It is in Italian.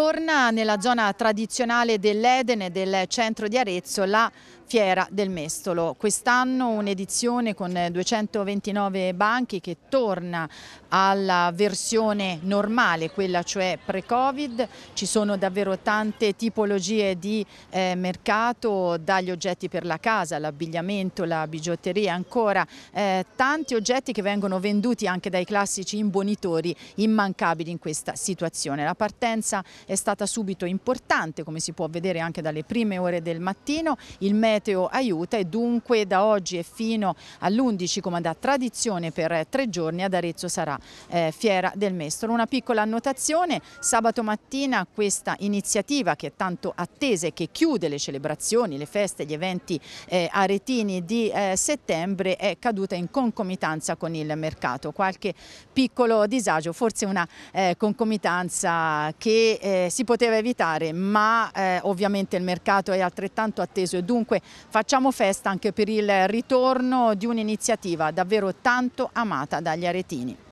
Torna nella zona tradizionale dell'Eden e del centro di Arezzo la Fiera del Mestolo. Quest'anno un'edizione con 229 banchi che torna alla versione normale, quella cioè pre-Covid. Ci sono davvero tante tipologie di eh, mercato, dagli oggetti per la casa, l'abbigliamento, la bigiotteria, ancora eh, tanti oggetti che vengono venduti anche dai classici imbonitori immancabili in questa situazione. La partenza è stata subito importante come si può vedere anche dalle prime ore del mattino, il meteo aiuta e dunque da oggi e fino all'11 come da tradizione per tre giorni ad Arezzo sarà eh, Fiera del Mestolo. Una piccola annotazione, sabato mattina questa iniziativa che è tanto attesa e che chiude le celebrazioni, le feste, gli eventi eh, aretini di eh, settembre è caduta in concomitanza con il mercato. Qualche piccolo disagio, forse una eh, concomitanza che eh, si poteva evitare, ma eh, ovviamente il mercato è altrettanto atteso e dunque facciamo festa anche per il ritorno di un'iniziativa davvero tanto amata dagli aretini.